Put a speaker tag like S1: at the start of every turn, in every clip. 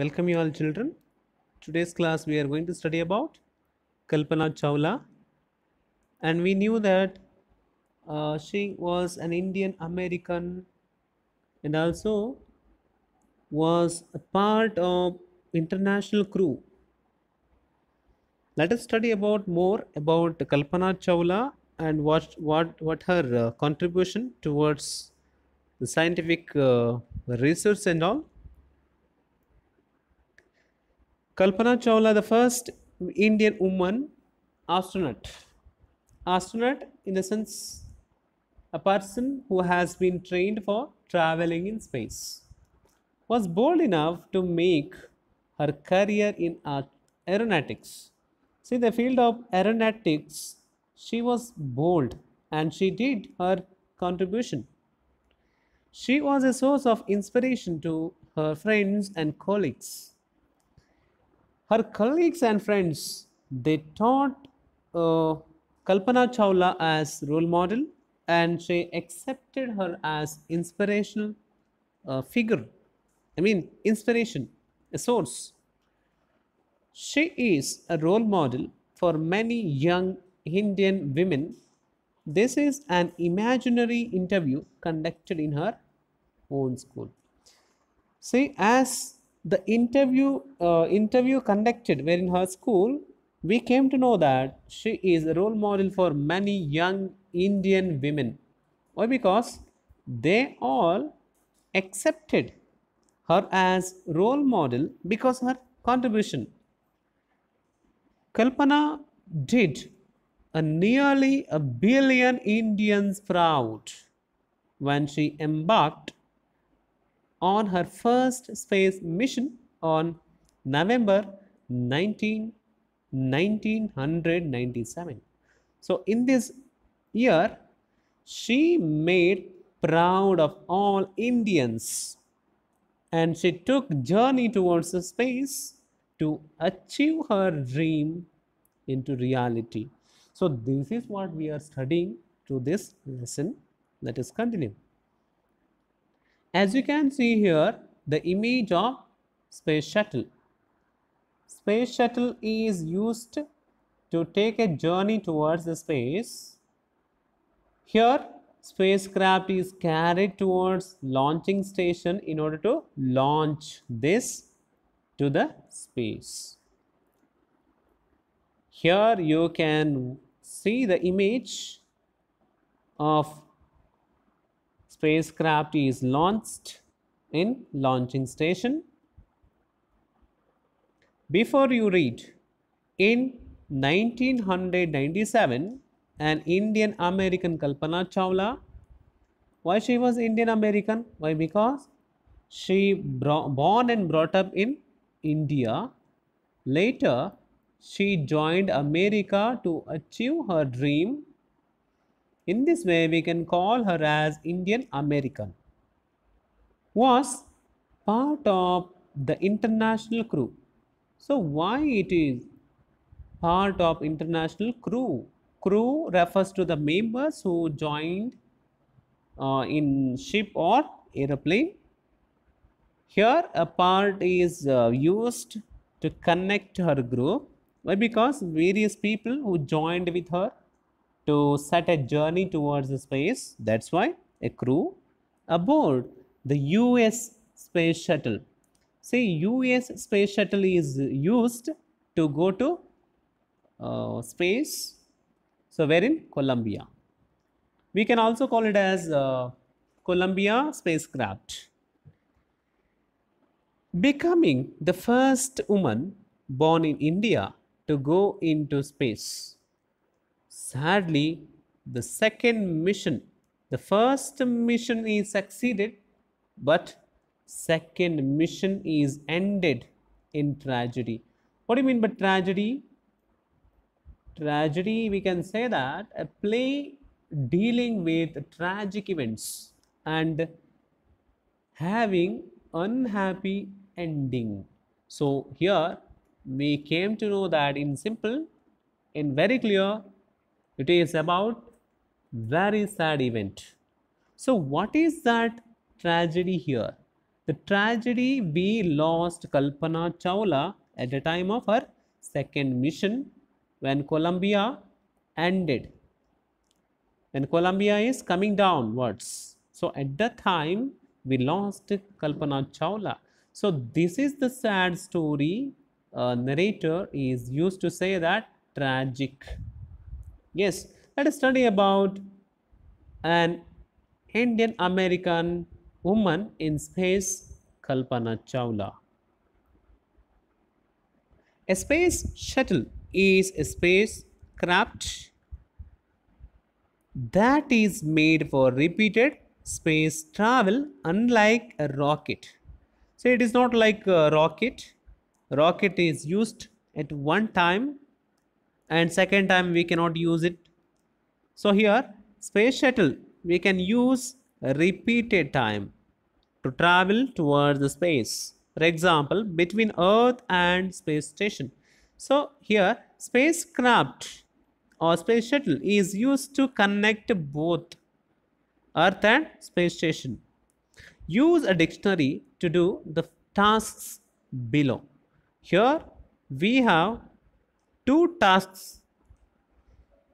S1: welcome you all children today's class we are going to study about kalpana chawla and we knew that uh, she was an indian american and also was a part of international crew let us study about more about kalpana chawla and what what what her uh, contribution towards the scientific uh, research and all Kalpana Chawla, the first Indian woman astronaut. Astronaut in the sense a person who has been trained for traveling in space was bold enough to make her career in aeronautics. See the field of aeronautics, she was bold and she did her contribution. She was a source of inspiration to her friends and colleagues her colleagues and friends they taught uh, Kalpana Chawla as role model and she accepted her as inspirational uh, figure I mean inspiration a source she is a role model for many young Indian women this is an imaginary interview conducted in her own school see as the interview uh, interview conducted where in her school we came to know that she is a role model for many young indian women why because they all accepted her as role model because her contribution kalpana did a nearly a billion indians proud when she embarked on her first space mission on November 19, 1997. So, in this year, she made proud of all Indians and she took journey towards the space to achieve her dream into reality. So, this is what we are studying to this lesson. Let us continue. As you can see here, the image of space shuttle. Space shuttle is used to take a journey towards the space. Here, spacecraft is carried towards launching station in order to launch this to the space. Here you can see the image of spacecraft is launched in launching station. Before you read, in 1997, an Indian American Kalpana Chawla. Why she was Indian American? Why? Because she born and brought up in India. Later, she joined America to achieve her dream in this way, we can call her as Indian American. Was part of the international crew. So, why it is part of international crew? Crew refers to the members who joined uh, in ship or aeroplane. Here a part is uh, used to connect her group. Why? Because various people who joined with her to set a journey towards the space. That's why a crew aboard the US space shuttle. See, US space shuttle is used to go to uh, space. So, we're in Colombia. We can also call it as uh, Columbia spacecraft. Becoming the first woman born in India to go into space. Sadly, the second mission, the first mission is succeeded, but second mission is ended in tragedy. What do you mean by tragedy? Tragedy, we can say that a play dealing with tragic events and having unhappy ending. So here we came to know that in simple, in very clear, it is about very sad event. So what is that tragedy here? The tragedy we lost Kalpana Chawla at the time of her second mission when Colombia ended. When Colombia is coming downwards. So at that time we lost Kalpana Chawla. So this is the sad story uh, narrator is used to say that tragic Yes, let us study about an Indian American woman in space, Kalpana Chawla. A space shuttle is a space craft that is made for repeated space travel unlike a rocket. So it is not like a rocket. Rocket is used at one time and second time we cannot use it so here space shuttle we can use repeated time to travel towards the space for example between earth and space station so here spacecraft or space shuttle is used to connect both earth and space station use a dictionary to do the tasks below here we have two tasks.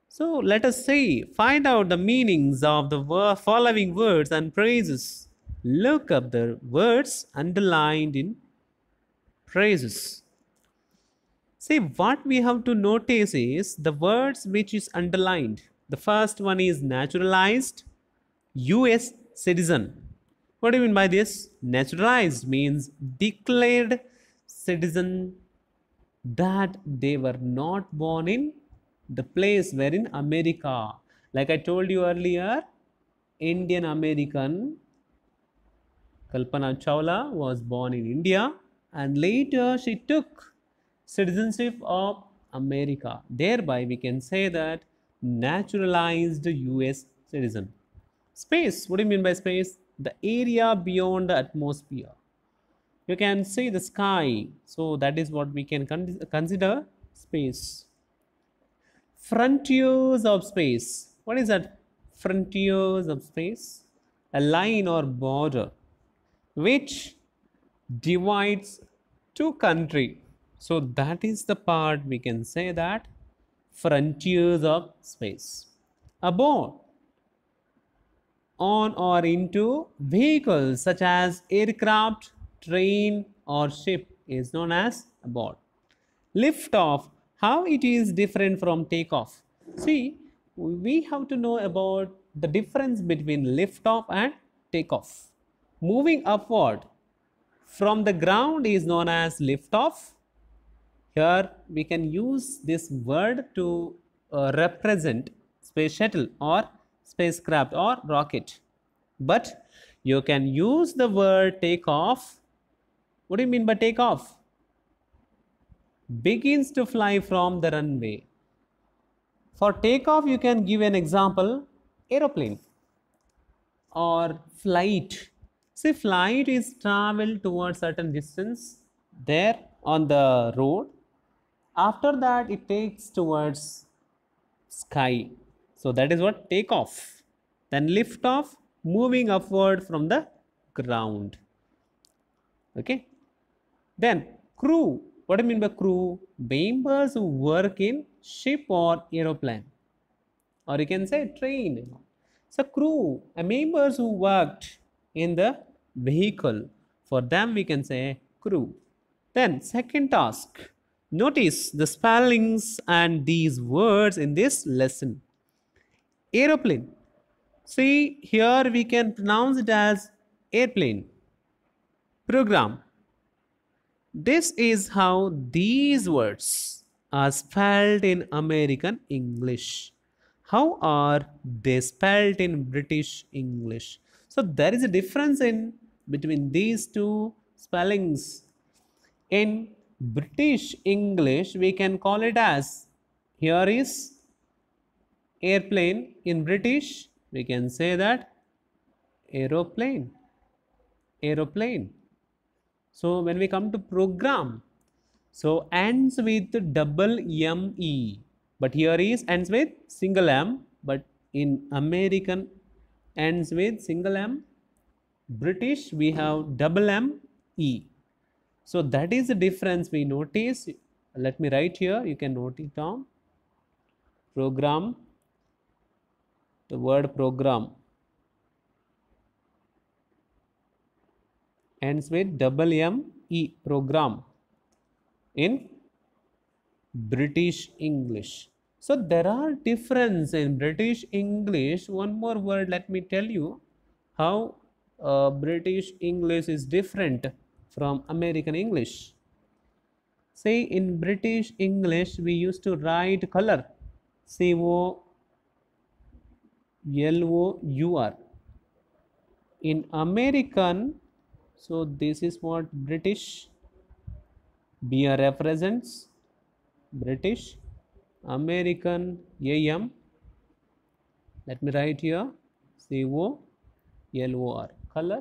S1: So let us see, find out the meanings of the following words and phrases. Look up the words underlined in phrases. See, what we have to notice is the words which is underlined. The first one is naturalized US citizen. What do you mean by this? Naturalized means declared citizen that they were not born in the place where in America. Like I told you earlier, Indian American Kalpana Chawla was born in India and later she took citizenship of America. Thereby, we can say that naturalized US citizen. Space, what do you mean by space? The area beyond the atmosphere you can see the sky so that is what we can con consider space frontiers of space what is that frontiers of space a line or border which divides two country so that is the part we can say that frontiers of space above on or into vehicles such as aircraft train or ship is known as board. Liftoff, how it is different from takeoff? See, we have to know about the difference between liftoff and takeoff. Moving upward from the ground is known as liftoff. Here we can use this word to uh, represent space shuttle or spacecraft or rocket. But you can use the word takeoff what do you mean by take off? Begins to fly from the runway. For takeoff, you can give an example aeroplane or flight. See, flight is travel towards certain distance there on the road. After that, it takes towards sky. So that is what takeoff. Then lift off, moving upward from the ground. Okay. Then crew. What do you mean by crew? Members who work in ship or aeroplane. Or you can say train. So crew, members who worked in the vehicle. For them we can say crew. Then second task. Notice the spellings and these words in this lesson. Aeroplane. See here we can pronounce it as airplane. Program this is how these words are spelled in American English. How are they spelled in British English? So there is a difference in between these two spellings. In British English, we can call it as here is airplane. In British, we can say that aeroplane, aeroplane. So, when we come to program, so ends with double ME, but here is ends with single M, but in American ends with single M, British we have double M E. So, that is the difference we notice. Let me write here, you can note it down. Program, the word program ends with WME program in British English. So there are difference in British English. One more word let me tell you how uh, British English is different from American English. Say in British English we used to write color C O L O U R. In American so this is what british beer represents british american am let me write here c o l o r color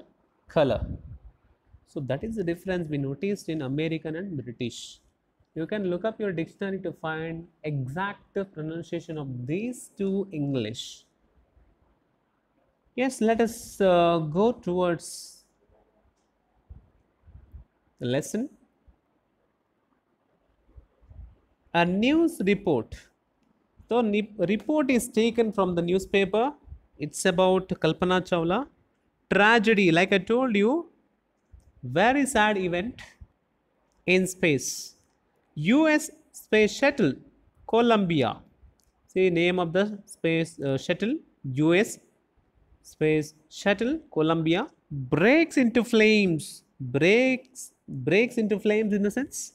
S1: color so that is the difference we noticed in american and british you can look up your dictionary to find exact pronunciation of these two english yes let us uh, go towards the lesson a news report so report is taken from the newspaper it's about kalpana chawla tragedy like i told you very sad event in space us space shuttle columbia see name of the space uh, shuttle us space shuttle columbia breaks into flames breaks breaks into flames in the sense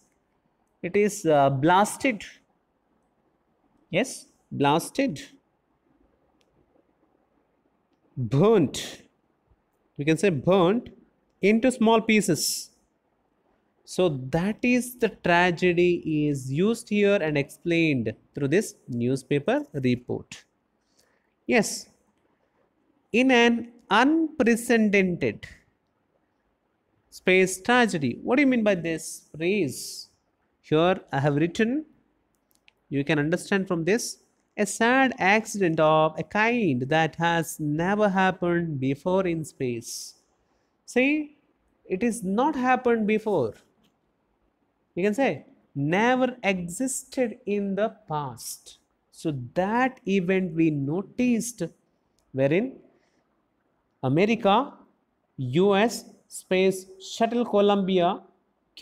S1: it is uh, blasted yes blasted burnt we can say burnt into small pieces so that is the tragedy is used here and explained through this newspaper report yes in an unprecedented space tragedy. What do you mean by this phrase? Here I have written, you can understand from this, a sad accident of a kind that has never happened before in space. See, it is not happened before. You can say, never existed in the past. So that event we noticed wherein America, US space shuttle Columbia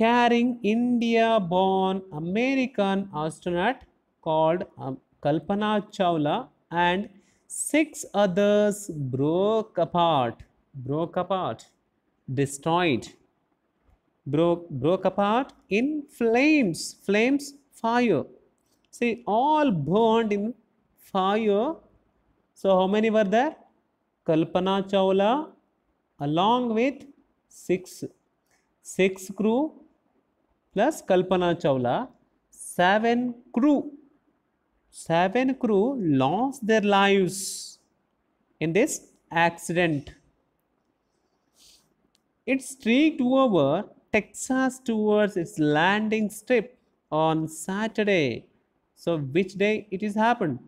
S1: carrying India-born American astronaut called um, Kalpana Chawla and six others broke apart, broke apart, destroyed, broke, broke apart in flames, flames, fire. See, all burned in fire. So, how many were there? Kalpana Chawla along with six six crew plus Kalpana Chawla seven crew seven crew lost their lives in this accident. It streaked over Texas towards its landing strip on Saturday. So which day it is happened?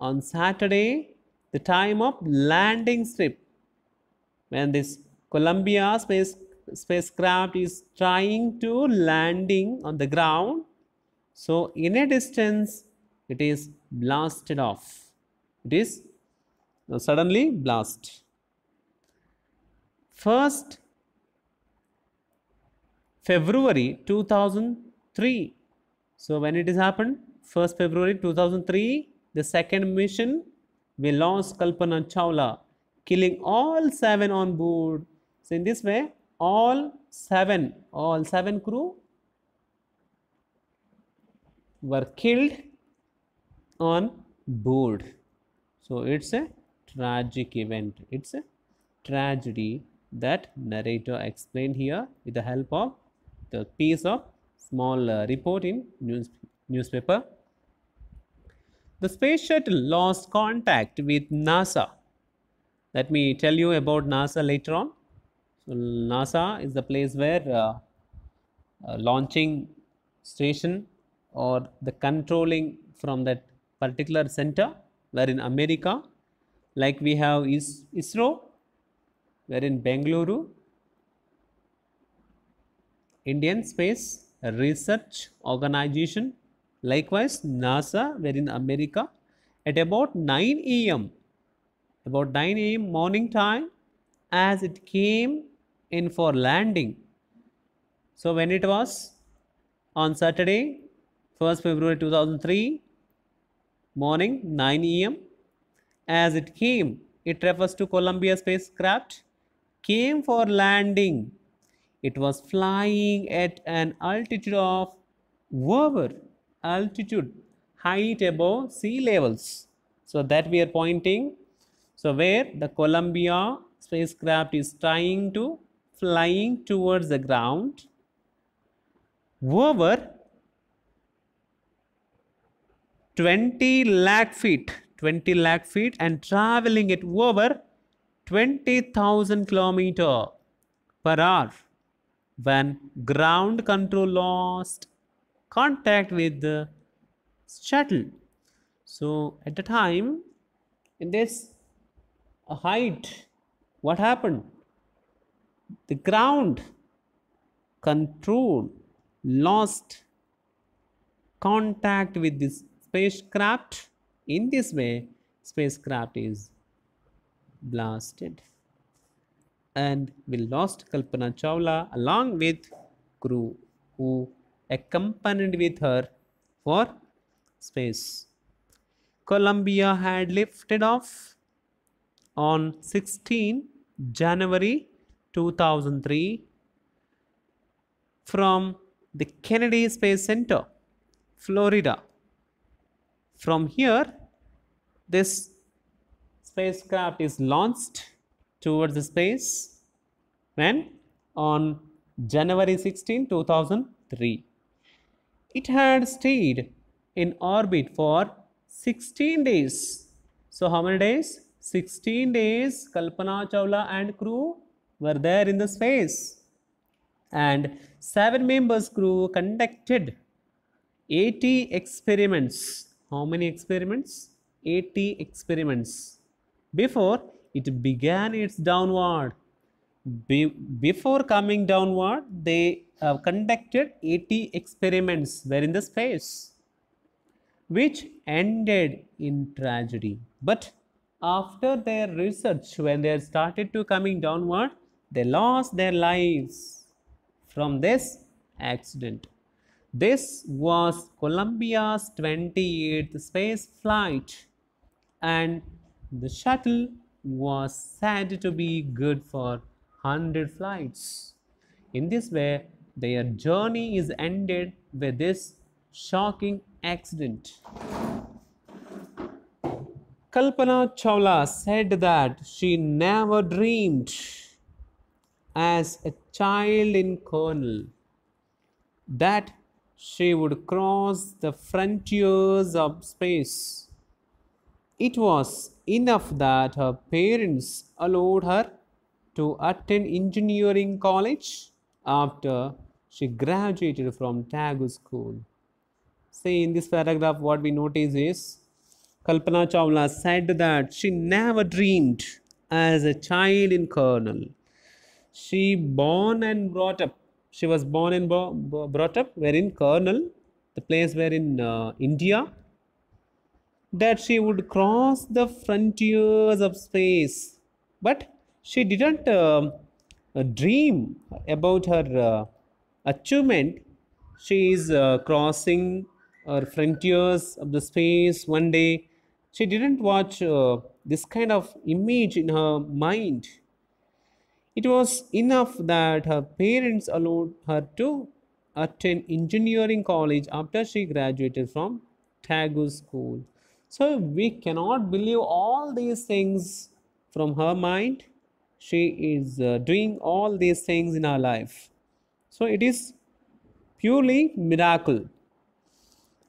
S1: On Saturday, the time of landing strip when this Columbia space spacecraft is trying to landing on the ground. So, in a distance, it is blasted off. It is uh, suddenly blast. First, February 2003. So, when it is happened? 1st February 2003, the second mission, we launched Kalpana Chawla, killing all seven on board so, in this way all 7 all 7 crew were killed on board. So, it is a tragic event, it is a tragedy that narrator explained here with the help of the piece of small uh, report in news, newspaper. The space shuttle lost contact with NASA. Let me tell you about NASA later on. NASA is the place where uh, uh, launching station or the controlling from that particular center where in America like we have is ISRO where in Bengaluru Indian Space Research Organization likewise NASA where in America at about 9 am about 9 am morning time as it came in for landing. So when it was on Saturday 1st February 2003 morning 9 am as it came it refers to Columbia spacecraft came for landing. It was flying at an altitude of over altitude height above sea levels. So that we are pointing. So where the Columbia spacecraft is trying to flying towards the ground over 20 lakh feet 20 lakh feet and traveling it over 20,000 kilometer per hour when ground control lost contact with the shuttle. So at the time in this height what happened? the ground control lost contact with this spacecraft in this way spacecraft is blasted and we lost kalpana chawla along with crew who accompanied with her for space columbia had lifted off on 16 january 2003 from the Kennedy Space Center, Florida. From here, this spacecraft is launched towards the space when on January 16, 2003. It had stayed in orbit for 16 days. So, how many days? 16 days Kalpana Chawla and crew were there in the space. And seven members crew conducted 80 experiments. How many experiments? 80 experiments. Before it began its downward. Be before coming downward, they have uh, conducted 80 experiments were in the space, which ended in tragedy. But after their research, when they started to coming downward, they lost their lives from this accident. This was Columbia's 28th space flight and the shuttle was said to be good for 100 flights. In this way, their journey is ended with this shocking accident. Kalpana Chawla said that she never dreamed as a child in Colonel, that she would cross the frontiers of space. It was enough that her parents allowed her to attend engineering college after she graduated from Tagu School. See, in this paragraph, what we notice is Kalpana Chawla said that she never dreamed as a child in Colonel she born and brought up. She was born and brought up were in Colonel, the place where in uh, India. That she would cross the frontiers of space. But she didn't um, uh, dream about her uh, achievement. She is uh, crossing her frontiers of the space one day. She didn't watch uh, this kind of image in her mind it was enough that her parents allowed her to attend engineering college after she graduated from Tagore School. So we cannot believe all these things from her mind. She is uh, doing all these things in her life. So it is purely miracle.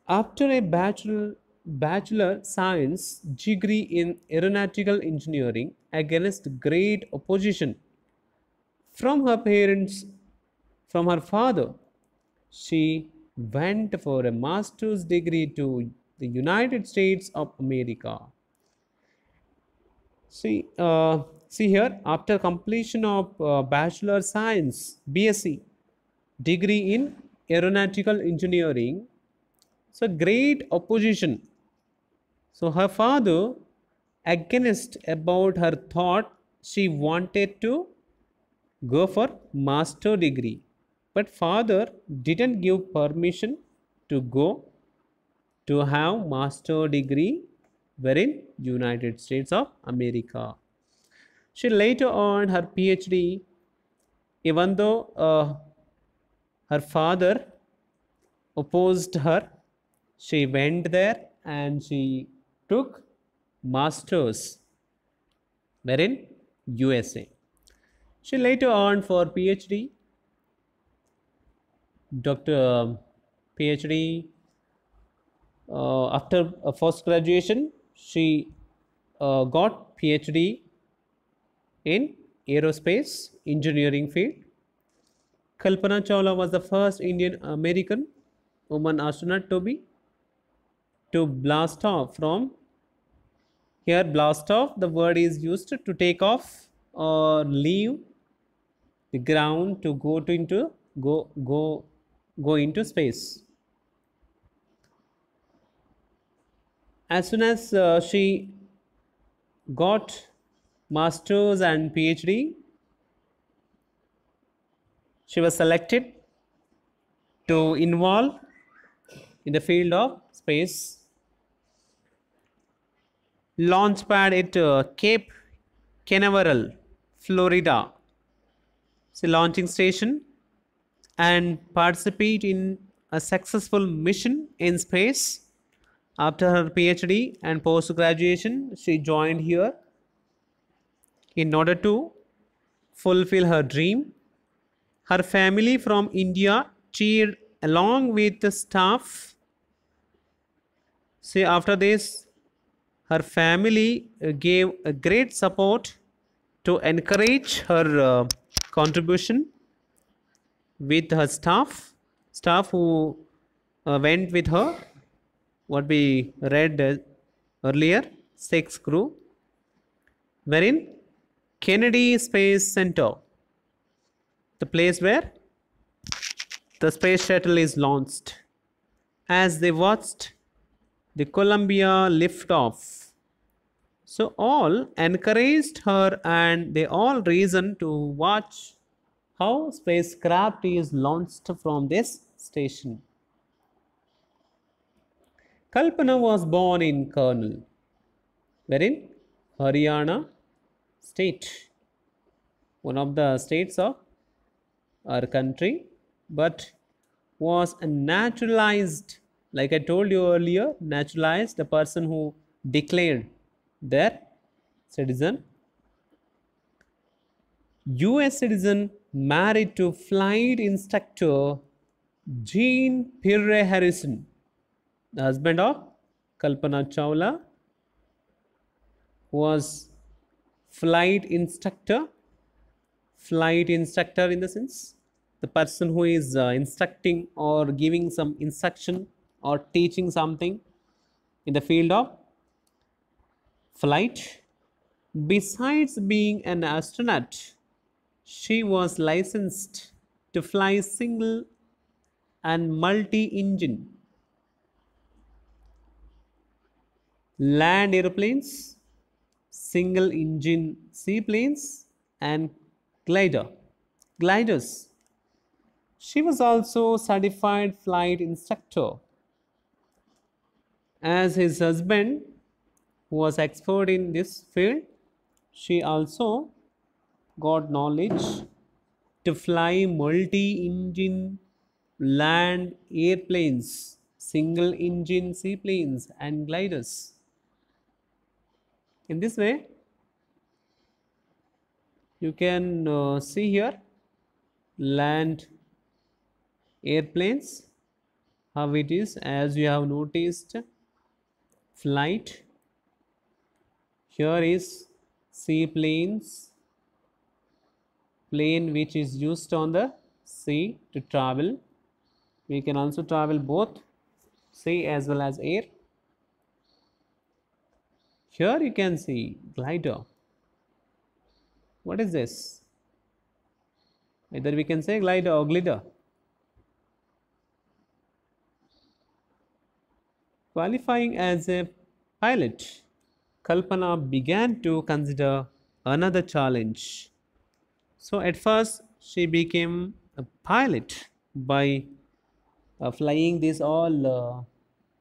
S1: After a bachelor, bachelor science degree in aeronautical engineering against great opposition from her parents, from her father. She went for a master's degree to the United States of America. See, uh, see here, after completion of uh, Bachelor Science, BSc, degree in Aeronautical Engineering, so great opposition. So her father, against about her thought, she wanted to go for master degree but father didn't give permission to go to have master degree wherein United States of America. She later earned her PhD even though uh, her father opposed her she went there and she took masters wherein USA she later earned for PhD, Dr. Um, PhD. Uh, after first graduation, she uh, got PhD in aerospace engineering field. Kalpana Chawla was the first Indian American woman astronaut to be to blast off from here blast off the word is used to take off or leave the ground to go to into go go go into space as soon as uh, she got masters and phd she was selected to involve in the field of space launch pad at uh, cape canaveral florida the launching station and participate in a successful mission in space. After her PhD and post graduation, she joined here in order to fulfill her dream. Her family from India cheered along with the staff. See, after this, her family gave a great support to encourage her uh, contribution with her staff, staff who uh, went with her, what we read earlier, six crew, wherein Kennedy Space Center, the place where the space shuttle is launched. As they watched the Columbia lift off. So all encouraged her and they all reasoned to watch how spacecraft is launched from this station. Kalpana was born in Karnal, wherein Haryana state, one of the states of our country, but was naturalized, like I told you earlier, naturalized, the person who declared their citizen. US citizen married to flight instructor Jean Pierre Harrison, the husband of Kalpana Chawla, was flight instructor, flight instructor in the sense the person who is uh, instructing or giving some instruction or teaching something in the field of flight. Besides being an astronaut, she was licensed to fly single and multi-engine land aeroplanes, single engine seaplanes and glider, gliders. She was also certified flight instructor. As his husband who was expert in this field, she also got knowledge to fly multi-engine land airplanes, single-engine seaplanes and gliders. In this way, you can uh, see here land airplanes, how it is as you have noticed flight here is seaplanes, plane which is used on the sea to travel. We can also travel both sea as well as air. Here you can see glider. What is this? Either we can say glider or glider. Qualifying as a pilot Kalpana began to consider another challenge. So at first she became a pilot by uh, flying these all uh,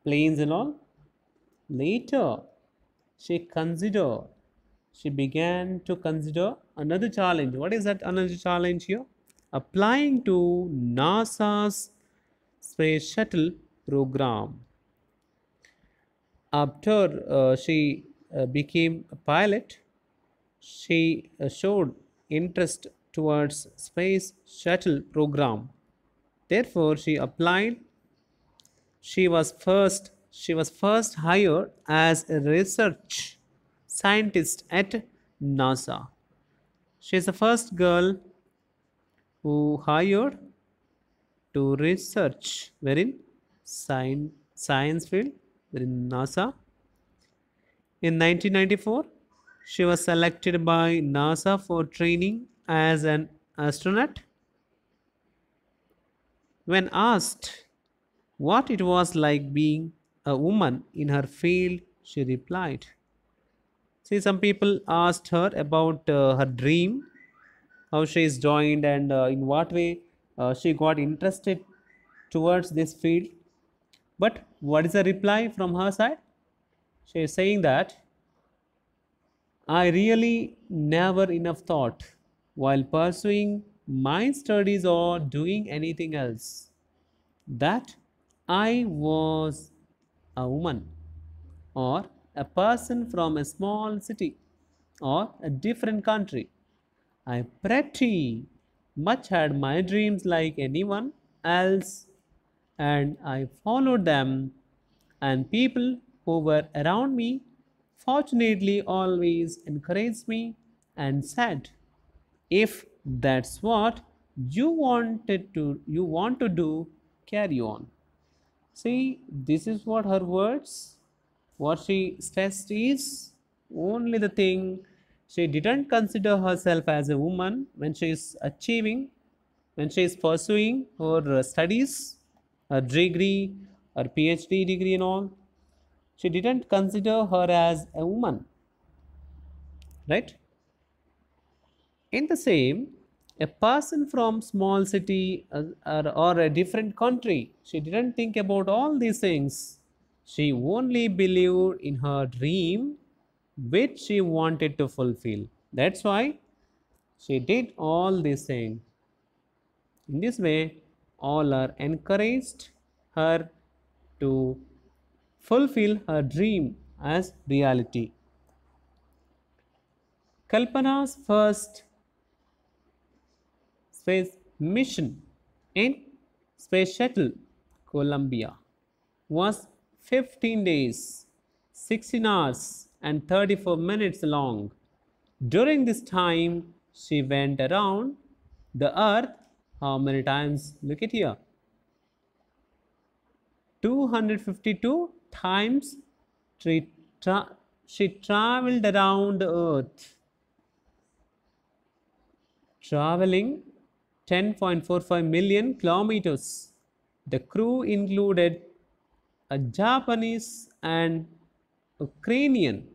S1: planes and all. Later she considered, she began to consider another challenge. What is that another challenge here? Applying to NASA's space shuttle program. After uh, she uh, became a pilot, she uh, showed interest towards space shuttle program. Therefore, she applied. She was first she was first hired as a research scientist at NASA. She is the first girl who hired to research within science science field within NASA in 1994, she was selected by NASA for training as an astronaut. When asked what it was like being a woman in her field, she replied. See, some people asked her about uh, her dream, how she is joined, and uh, in what way uh, she got interested towards this field. But what is the reply from her side? She is saying that I really never enough thought while pursuing my studies or doing anything else that I was a woman or a person from a small city or a different country. I pretty much had my dreams like anyone else and I followed them and people who were around me fortunately always encouraged me and said, if that's what you wanted to you want to do carry on see this is what her words what she stressed is only the thing she didn't consider herself as a woman when she is achieving when she is pursuing her studies her degree her phd degree and all she didn't consider her as a woman right in the same a person from small city uh, or, or, a different country she didn't think about all these things she only believed in her dream which she wanted to fulfill that's why she did all these things in this way all are encouraged her to fulfill her dream as reality. Kalpana's first space mission in Space Shuttle Columbia was 15 days, 16 hours and 34 minutes long. During this time, she went around the earth how many times? Look at here. 252 times she, tra she traveled around the earth. Traveling 10.45 million kilometers. The crew included a Japanese and Ukrainian,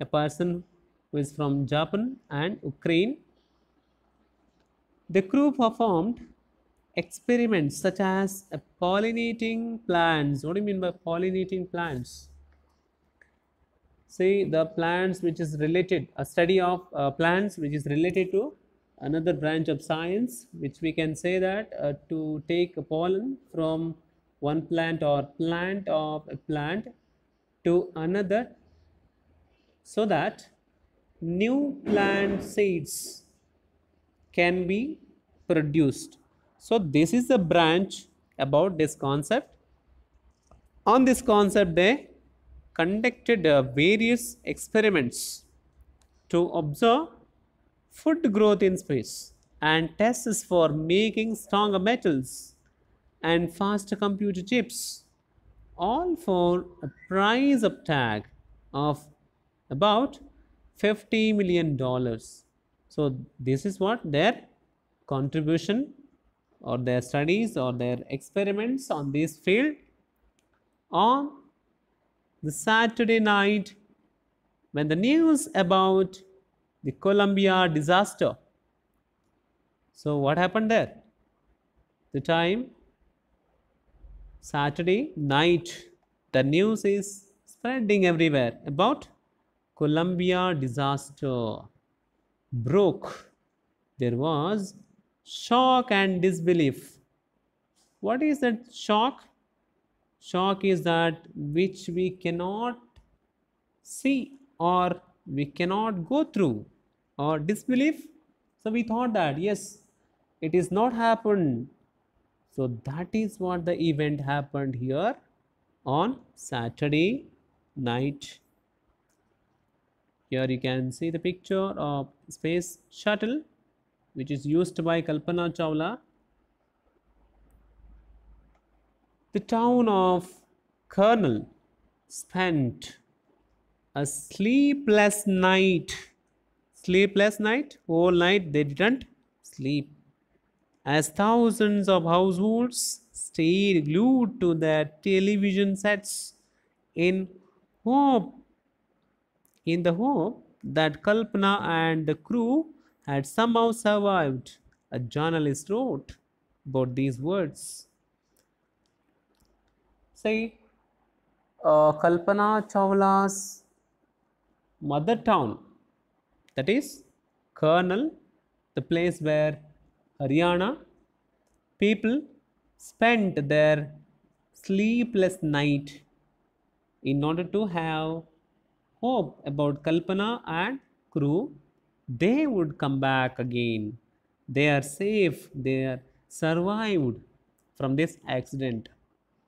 S1: a person who is from Japan and Ukraine. The crew performed experiments such as pollinating plants. What do you mean by pollinating plants? See the plants which is related, a study of uh, plants which is related to another branch of science which we can say that uh, to take pollen from one plant or plant of a plant to another so that new plant seeds can be produced so this is the branch about this concept. On this concept, they conducted uh, various experiments to observe food growth in space and tests for making stronger metals and faster computer chips, all for a price of tag of about 50 million dollars. So this is what their contribution or their studies or their experiments on this field on the Saturday night when the news about the Columbia disaster. So, what happened there? The time Saturday night the news is spreading everywhere about Columbia disaster broke. There was shock and disbelief. What is that shock? Shock is that which we cannot see or we cannot go through or disbelief. So we thought that yes, it is not happened. So that is what the event happened here on Saturday night. Here you can see the picture of space shuttle which is used by Kalpana Chawla. The town of Colonel spent a sleepless night. Sleepless night? Whole night they didn't sleep. As thousands of households stayed glued to their television sets in hope in the hope that Kalpana and the crew had somehow survived. A journalist wrote about these words. Say, uh, Kalpana Chawla's mother town, that is Colonel, the place where Haryana people spent their sleepless night in order to have hope about Kalpana and crew they would come back again. They are safe, they are survived from this accident.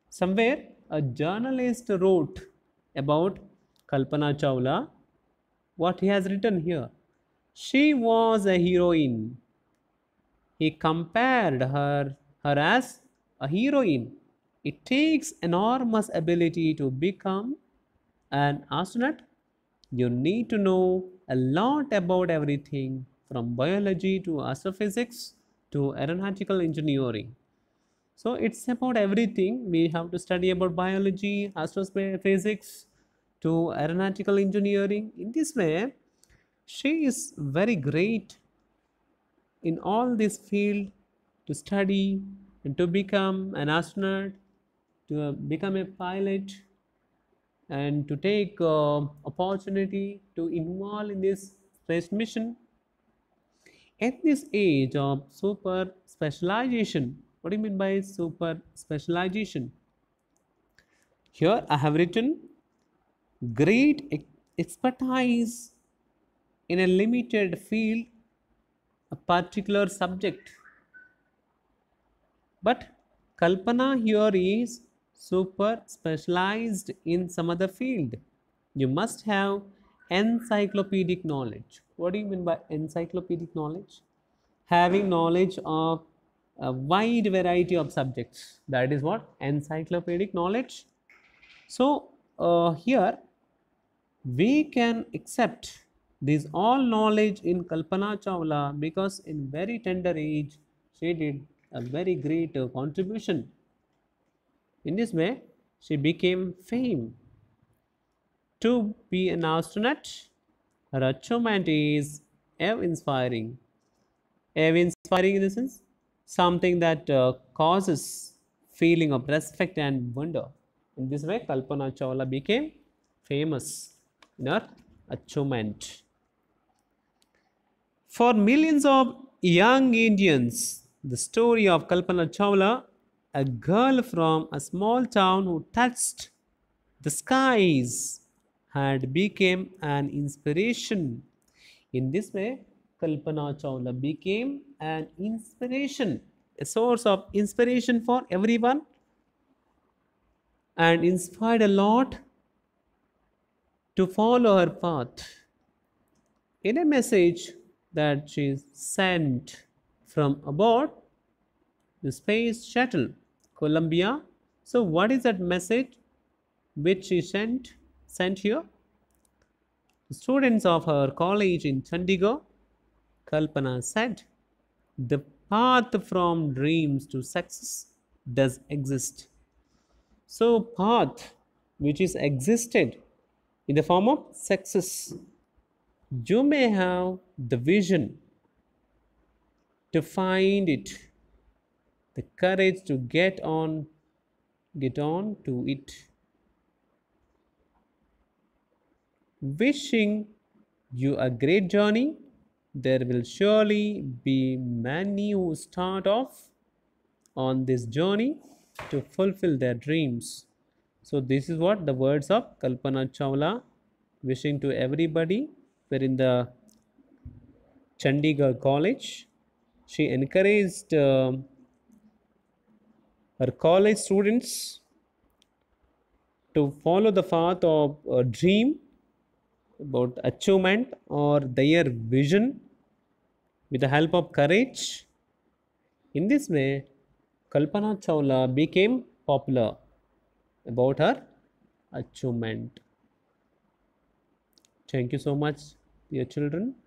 S1: Somewhere a journalist wrote about Kalpana Chawla, what he has written here. She was a heroine. He compared her, her as a heroine. It takes enormous ability to become an astronaut. You need to know a lot about everything from biology to astrophysics to aeronautical engineering. So it's about everything. We have to study about biology, astrophysics to aeronautical engineering. In this way, she is very great in all this field to study and to become an astronaut, to become a pilot, and to take uh, opportunity to involve in this first mission. At this age of super specialization, what do you mean by super specialization? Here I have written great expertise in a limited field, a particular subject. But Kalpana here is super specialized in some other field. You must have encyclopedic knowledge. What do you mean by encyclopedic knowledge? Having knowledge of a wide variety of subjects. That is what encyclopedic knowledge. So, uh, here we can accept this all knowledge in Kalpana Chawla because in very tender age she did a very great uh, contribution in this way, she became fame. To be an astronaut, her achievement is awe-inspiring. Awe-inspiring in the sense, something that uh, causes feeling of respect and wonder. In this way, Kalpana Chawla became famous in her achievement. For millions of young Indians, the story of Kalpana Chawla a girl from a small town who touched the skies had became an inspiration. In this way, Kalpana Chawla became an inspiration, a source of inspiration for everyone and inspired a lot to follow her path. In a message that she sent from aboard the space shuttle, Colombia. So what is that message which she sent, sent here? The students of her college in Chandigarh, Kalpana said, the path from dreams to success does exist. So path which is existed in the form of success. You may have the vision to find it the courage to get on get on to it wishing you a great journey there will surely be many who start off on this journey to fulfill their dreams so this is what the words of kalpana chawla wishing to everybody We're in the chandigarh college she encouraged uh, or college students to follow the path of a dream about achievement or their vision with the help of courage. In this way, Kalpana Chawla became popular about her achievement. Thank you so much, dear children.